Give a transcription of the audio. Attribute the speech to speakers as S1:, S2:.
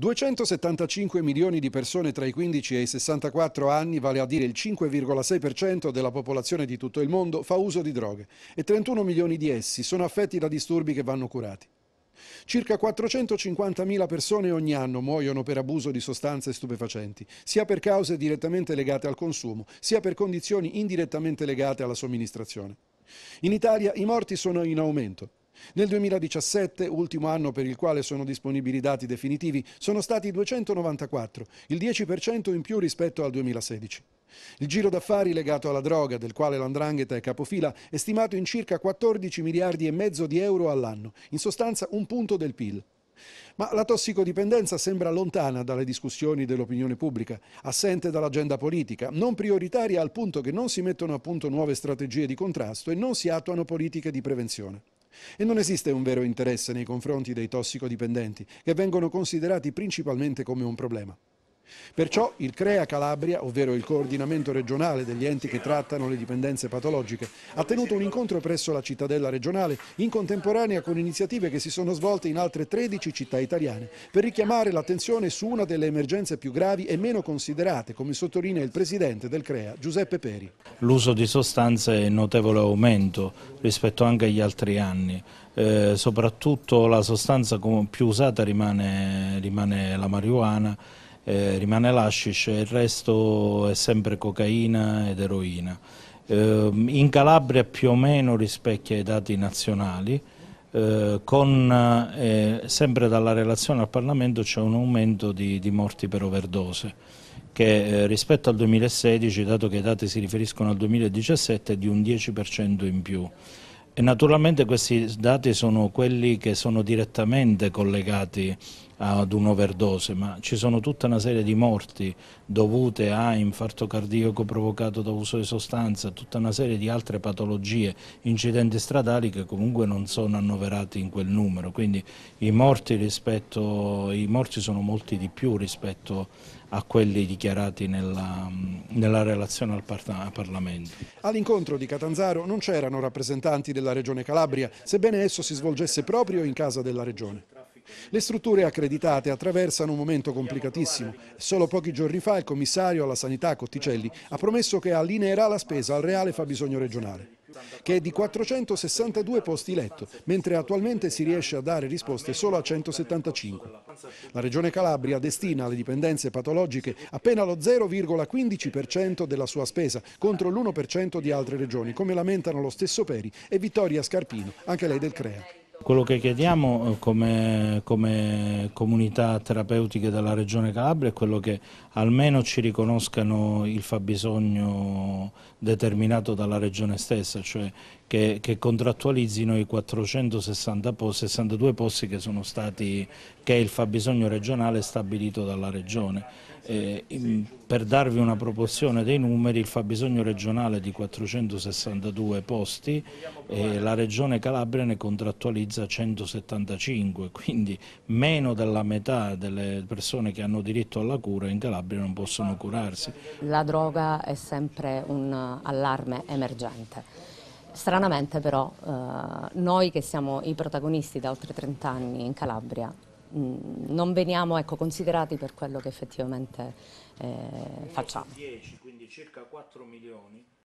S1: 275 milioni di persone tra i 15 e i 64 anni, vale a dire il 5,6% della popolazione di tutto il mondo, fa uso di droghe e 31 milioni di essi sono affetti da disturbi che vanno curati. Circa 450.000 persone ogni anno muoiono per abuso di sostanze stupefacenti, sia per cause direttamente legate al consumo, sia per condizioni indirettamente legate alla somministrazione. In Italia i morti sono in aumento. Nel 2017, ultimo anno per il quale sono disponibili i dati definitivi, sono stati 294, il 10% in più rispetto al 2016. Il giro d'affari legato alla droga, del quale l'andrangheta è capofila, è stimato in circa 14 miliardi e mezzo di euro all'anno, in sostanza un punto del PIL. Ma la tossicodipendenza sembra lontana dalle discussioni dell'opinione pubblica, assente dall'agenda politica, non prioritaria al punto che non si mettono a punto nuove strategie di contrasto e non si attuano politiche di prevenzione. E non esiste un vero interesse nei confronti dei tossicodipendenti, che vengono considerati principalmente come un problema. Perciò il CREA Calabria, ovvero il coordinamento regionale degli enti che trattano le dipendenze patologiche, ha tenuto un incontro presso la cittadella regionale in contemporanea con iniziative che si sono svolte in altre 13 città italiane per richiamare l'attenzione su una delle emergenze più gravi e meno considerate, come sottolinea il presidente del CREA, Giuseppe Peri.
S2: L'uso di sostanze è in notevole aumento rispetto anche agli altri anni. Eh, soprattutto la sostanza più usata rimane, rimane la marijuana eh, rimane l'ashish e il resto è sempre cocaina ed eroina. Eh, in Calabria più o meno rispecchia i dati nazionali, eh, con, eh, sempre dalla relazione al Parlamento c'è un aumento di, di morti per overdose che eh, rispetto al 2016, dato che i dati si riferiscono al 2017, è di un 10% in più. E naturalmente questi dati sono quelli che sono direttamente collegati ad un'overdose, ma ci sono tutta una serie di morti dovute a infarto cardiaco provocato da uso di sostanza, tutta una serie di altre patologie, incidenti stradali che comunque non sono annoverati in quel numero, quindi i morti, rispetto, i morti sono molti di più rispetto a quelli dichiarati nella, nella relazione al, par al Parlamento.
S1: All'incontro di Catanzaro non c'erano rappresentanti della Regione Calabria, sebbene esso si svolgesse proprio in casa della Regione. Le strutture accreditate attraversano un momento complicatissimo. Solo pochi giorni fa il commissario alla sanità Cotticelli ha promesso che allineerà la spesa al reale fabbisogno regionale che è di 462 posti letto, mentre attualmente si riesce a dare risposte solo a 175. La Regione Calabria destina alle dipendenze patologiche appena lo 0,15% della sua spesa contro l'1% di altre regioni, come lamentano lo stesso Peri e Vittoria Scarpino, anche lei del CREA.
S2: Quello che chiediamo eh, come, come, comunità terapeutiche della Regione Calabria è quello che almeno ci riconoscano il fabbisogno determinato dalla Regione stessa, cioè che, che contrattualizzino i 462 posti, posti che, stati, che, è il fabbisogno regionale stabilito dalla Regione. Eh, in, per darvi una proporzione dei numeri, il fabbisogno regionale è di 462 posti, eh, la Regione Calabria ne contrattualizza 175, quindi meno della metà delle persone che hanno diritto alla cura in Calabria non possono curarsi. La droga è sempre un allarme emergente Stranamente però eh, noi che siamo i protagonisti da oltre 30 anni in Calabria mh, mm, non veniamo ecco, considerati per quello che effettivamente eh, facciamo. 10, quindi circa 4 milioni